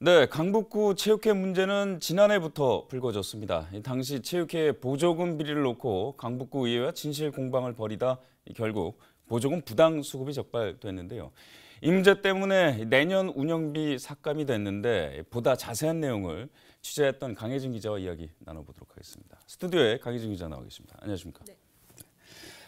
네, 강북구 체육회 문제는 지난해부터 불거졌습니다. 당시 체육회 보조금 비리를 놓고 강북구 의회와 진실 공방을 벌이다 결국 보조금 부당 수급이 적발됐는데요. 이 문제 때문에 내년 운영비 삭감이 됐는데 보다 자세한 내용을 취재했던 강혜진 기자와 이야기 나눠보도록 하겠습니다. 스튜디오에 강혜진 기자 나와 계십니다. 안녕하십니까? 네.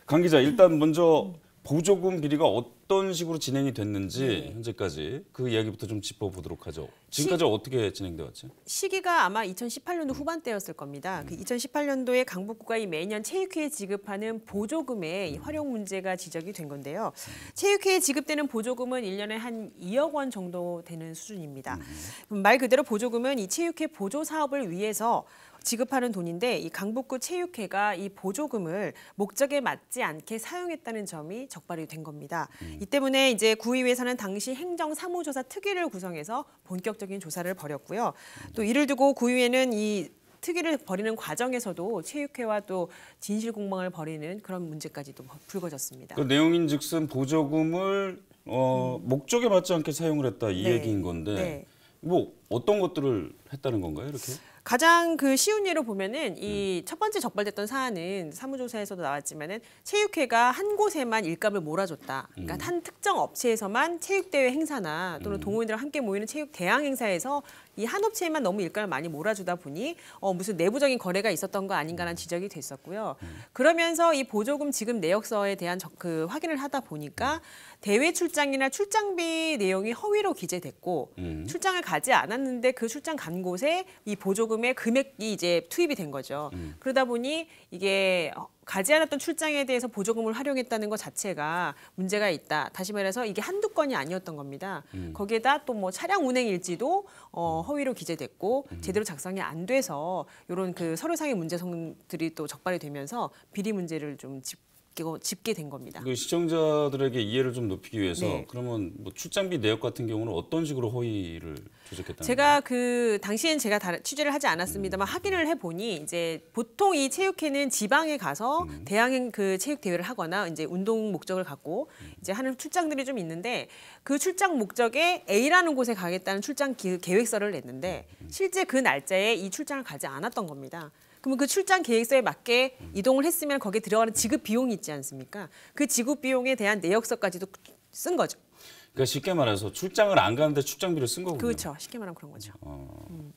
강 기자, 일단 먼저 보조금 비리가 어떤 식으로 진행이 됐는지 네. 현재까지 그 이야기부터 좀 짚어보도록 하죠. 지금까지 시, 어떻게 진행되었죠 시기가 아마 2018년도 음. 후반대였을 겁니다. 그 음. 그 2018년도에 강북구가 이 매년 체육회에 지급하는 보조금의 음. 활용 문제가 지적이 된 건데요. 음. 체육회에 지급되는 보조금은 1년에 한 2억 원 정도 되는 수준입니다. 음. 말 그대로 보조금은 이 체육회 보조 사업을 위해서 지급하는 돈인데 이 강북구 체육회가 이 보조금을 목적에 맞지 않게 사용했다는 점이 적발이 된 겁니다. 음. 이 때문에 이제 구의회에서는 당시 행정 사무조사 특위를 구성해서 본격적인 조사를 벌였고요. 음. 또 이를 두고 구의회는 이 특위를 벌이는 과정에서도 체육회와 또 진실 공방을 벌이는 그런 문제까지도 불거졌습니다. 그 내용인즉슨 보조금을 어, 음. 목적에 맞지 않게 사용을 했다 이 네. 얘기인 건데 네. 뭐 어떤 것들을 했다는 건가요 이렇게? 가장 그 쉬운 예로 보면은 이첫 음. 번째 적발됐던 사안은 사무조사에서도 나왔지만은 체육회가 한 곳에만 일감을 몰아줬다. 그러니까 음. 한 특정 업체에서만 체육대회 행사나 또는 음. 동호인들 과 함께 모이는 체육 대항 행사에서 이한 업체에만 너무 일가를 많이 몰아주다 보니 어, 무슨 내부적인 거래가 있었던 거 아닌가라는 지적이 됐었고요. 그러면서 이 보조금 지급 내역서에 대한 저, 그 확인을 하다 보니까 대외 출장이나 출장비 내용이 허위로 기재됐고 음. 출장을 가지 않았는데 그 출장 간 곳에 이 보조금의 금액이 이제 투입이 된 거죠. 음. 그러다 보니 이게 가지 않았던 출장에 대해서 보조금을 활용했다는 것 자체가 문제가 있다. 다시 말해서 이게 한두 건이 아니었던 겁니다. 음. 거기에다 또 뭐 차량 운행일지도 어, 음. 허위로 기재됐고 음. 제대로 작성이 안 돼서 이런 그 서류상의 문제성들이 또 적발이 되면서 비리 문제를 좀 짚. 집계된 겁니다. 그 시청자들에게 이해를 좀 높이기 위해서 네. 그러면 뭐 출장비 내역 같은 경우는 어떤 식으로 허위를 조작했다는 제가 거예요? 그 당시엔 제가 다, 취재를 하지 않았습니다만 음. 확인을 해보니 이제 보통 이 체육회는 지방에 가서 음. 대항행 그 체육 대회를 하거나 이제 운동 목적을 갖고 음. 이제 하는 출장들이 좀 있는데 그 출장 목적에 A라는 곳에 가겠다는 출장 기, 계획서를 냈는데 음, 음. 실제 그 날짜에 이 출장을 가지 않았던 겁니다. 그러면 그 출장 계획서에 맞게 이동을 했으면 거기에 들어가는 지급 비용이 있지 않습니까? 그 지급 비용에 대한 내역서까지도 쓴 거죠. 그러니까 쉽게 말해서 출장을 안 가는데 출장비를 쓴 거군요. 그렇죠. 쉽게 말하면 그런 거죠. 어... 음.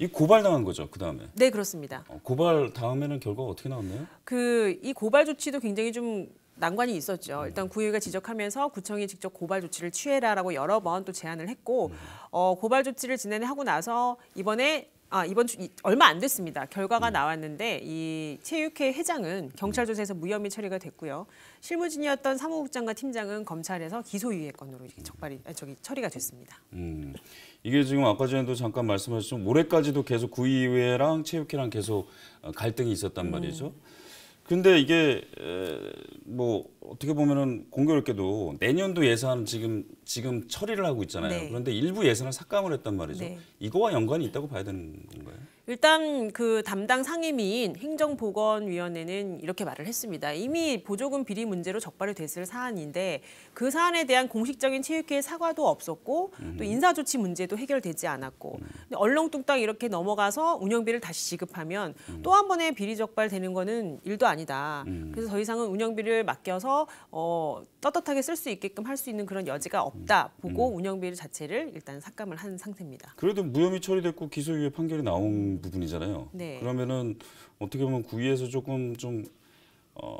이 고발당한 거죠, 그 다음에? 네, 그렇습니다. 어, 고발 다음에는 결과가 어떻게 나왔나요? 그 이 고발 조치도 굉장히 좀 난관이 있었죠. 음. 일단 구의회가 지적하면서 구청이 직접 고발 조치를 취해라라고 여러 번 또 제안을 했고 음. 어, 고발 조치를 진행하고 나서 이번에 아, 이번 주 이, 얼마 안 됐습니다. 결과가 음. 나왔는데 이 체육회 회장은 경찰 조사에서 무혐의 처리가 됐고요. 실무진이었던 사무국장과 팀장은 검찰에서 기소유예 건으로 이렇게 적발이 아 저기 처리가 됐습니다. 음, 이게 지금 아까 전에도 잠깐 말씀하셨지만 올해까지도 계속 구의회랑 체육회랑 계속 어, 갈등이 있었단 음. 말이죠. 음. 근데 이게 뭐 어떻게 보면은 공교롭게도 내년도 예산 지금 지금 처리를 하고 있잖아요. 네. 그런데 일부 예산을 삭감을 했단 말이죠. 네. 이거와 연관이 있다고 봐야 되는 건가요? 일단 그 담당 상임위인 행정보건위원회는 이렇게 말을 했습니다. 이미 보조금 비리 문제로 적발이 됐을 사안인데 그 사안에 대한 공식적인 체육회의 사과도 없었고 또 인사조치 문제도 해결되지 않았고 음. 얼렁뚱땅 이렇게 넘어가서 운영비를 다시 지급하면 음. 또한 번의 비리 적발되는 거는 일도 아니다. 음. 그래서 더 이상은 운영비를 맡겨서 어, 떳떳하게 쓸 수 있게끔 할 수 있는 그런 여지가 없다 보고 운영비 를 자체를 일단 삭감을 한 상태입니다. 그래도 무혐의 처리됐고 기소유예 판결이 나온 부분이잖아요. 네. 그러면은 어떻게 보면 구의에서 조금 좀 어,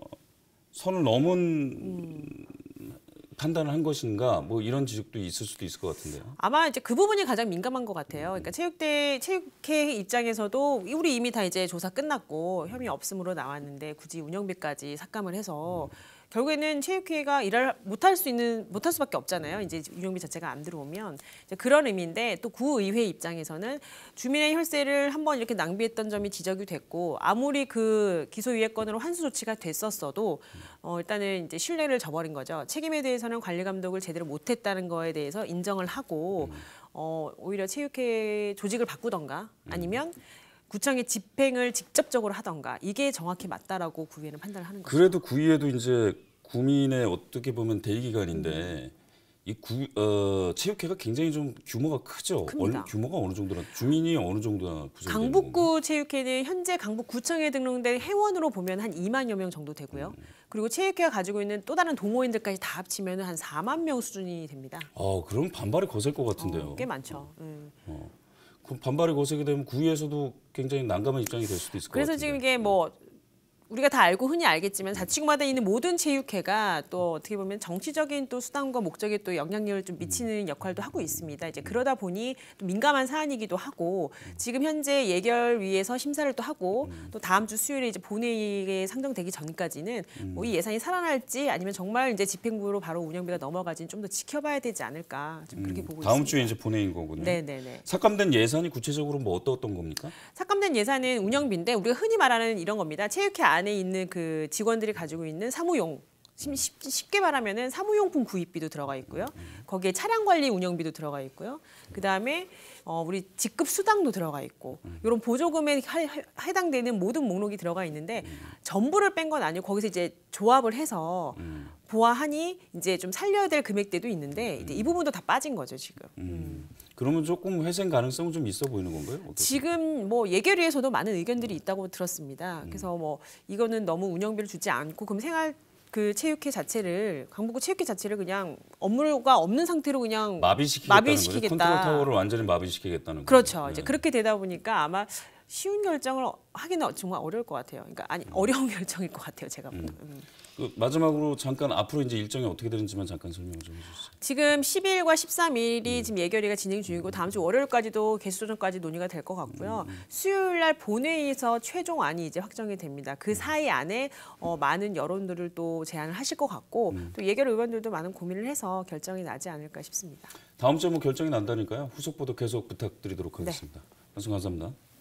선을 넘은 음. 판단을 한 것인가 뭐 이런 지적도 있을 수도 있을 것 같은데요. 아마 이제 그 부분이 가장 민감한 것 같아요. 그러니까 체육대 체육회 입장에서도 우리 이미 다 이제 조사 끝났고 혐의 없음으로 나왔는데 굳이 운영비까지 삭감을 해서 음. 결국에는 체육회가 일을 못할 수 있는 못할 수밖에 없잖아요. 이제 유령비 자체가 안 들어오면 이제 그런 의미인데 또 구의회 입장에서는 주민의 혈세를 한번 이렇게 낭비했던 점이 지적이 됐고 아무리 그 기소유예권으로 환수 조치가 됐었어도 어, 일단은 이제 신뢰를 저버린 거죠. 책임에 대해서는 관리 감독을 제대로 못했다는 거에 대해서 인정을 하고 음. 어, 오히려 체육회 조직을 바꾸던가 아니면 음. 구청의 집행을 직접적으로 하던가 이게 정확히 맞다라고 구의회는 판단을 하는 거죠. 그래도 구의회도 이제 국민의 어떻게 보면 대기관인데 음. 이 구, 어, 체육회가 굉장히 좀 규모가 크죠. 어 규모가 어느 정도나 주민이 어느 정도나 구성되는 강북구 체육회는 현재 강북구청에 등록된 회원으로 보면 한 2만여 명 정도 되고요. 음. 그리고 체육회가 가지고 있는 또 다른 동호인들까지 다 합치면 한 4만 명 수준이 됩니다. 아, 그럼 반발이 거셀 것 같은데요. 어, 꽤 많죠. 음. 어. 반발이 거세게 되면 구의에서도 굉장히 난감한 입장이 될 수도 있을 것 같아요. 그래서 지금 이게 뭐 우리가 다 알고 흔히 알겠지만 자치구마다 있는 모든 체육회가 또 어떻게 보면 정치적인 또 수단과 목적에 또 영향력을 좀 미치는 음. 역할도 하고 있습니다. 이제 그러다 보니 또 민감한 사안이기도 하고 지금 현재 예결위에서 심사를 또 하고 음. 또 다음 주 수요일에 이제 본회의에 상정되기 전까지는 뭐이 음. 예산이 살아날지 아니면 정말 이제 집행부로 바로 운영비가 넘어가지는 좀더 지켜봐야 되지 않을까 좀 그렇게 음, 보고 다음 있습니다. 다음 주에 이제 본회의인 거군요. 네네네. 삭감된 예산이 구체적으로 뭐 어떤 어떤 겁니까? 삭감된 예산은 운영비인데 우리가 흔히 말하는 이런 겁니다. 체육회 안에 있는 그 직원들이 가지고 있는 사무용 쉽게 말하면 사무용품 구입비도 들어가 있고요. 거기에 차량 관리 운영비도 들어가 있고요. 그 다음에 어, 우리 직급 수당도 들어가 있고 이런 보조금에 해당되는 모든 목록이 들어가 있는데 전부를 뺀 건 아니고 거기서 이제 조합을 해서 보아하니 이제 좀 살려야 될 금액대도 있는데 이제 이 부분도 다 빠진 거죠 지금. 음. 음. 그러면 조금 회생 가능성은 좀 있어 보이는 건가요? 어떻게? 지금 뭐 예결위에서도 많은 의견들이 있다고 들었습니다. 그래서 뭐 이거는 너무 운영비를 주지 않고 그럼 생활 그 체육회 자체를 강북구 체육회 자체를 그냥 업무가 없는 상태로 그냥 마비시키겠다는 마비시키겠다. 컨트롤 타워를 완전히 마비시키겠다는 그렇죠. 거 이제 네. 그렇게 되다 보니까 아마 쉬운 결정을 하기는 정말 어려울 것 같아요. 그러니까 아니 음. 어려운 결정일 것 같아요. 제가 보면. 음. 음. 그 마지막으로 잠깐 앞으로 이제 일정이 어떻게 되는지만 잠깐 설명 좀 해주세요. 지금 12일과 13일이 음. 지금 예결위가 진행 중이고 다음 주 월요일까지도 개수조정까지 논의가 될 것 같고요. 음, 음. 수요일 날 본회의에서 최종안이 이제 확정이 됩니다. 그 음. 사이 안에 어, 많은 여론들을 또 제안을 하실 것 같고 음. 또 예결 의원들도 많은 고민을 해서 결정이 나지 않을까 싶습니다. 다음 주에 뭐 결정이 난다니까요. 후속 보도 계속 부탁드리도록 네. 하겠습니다. 네. 말씀 감사합니다.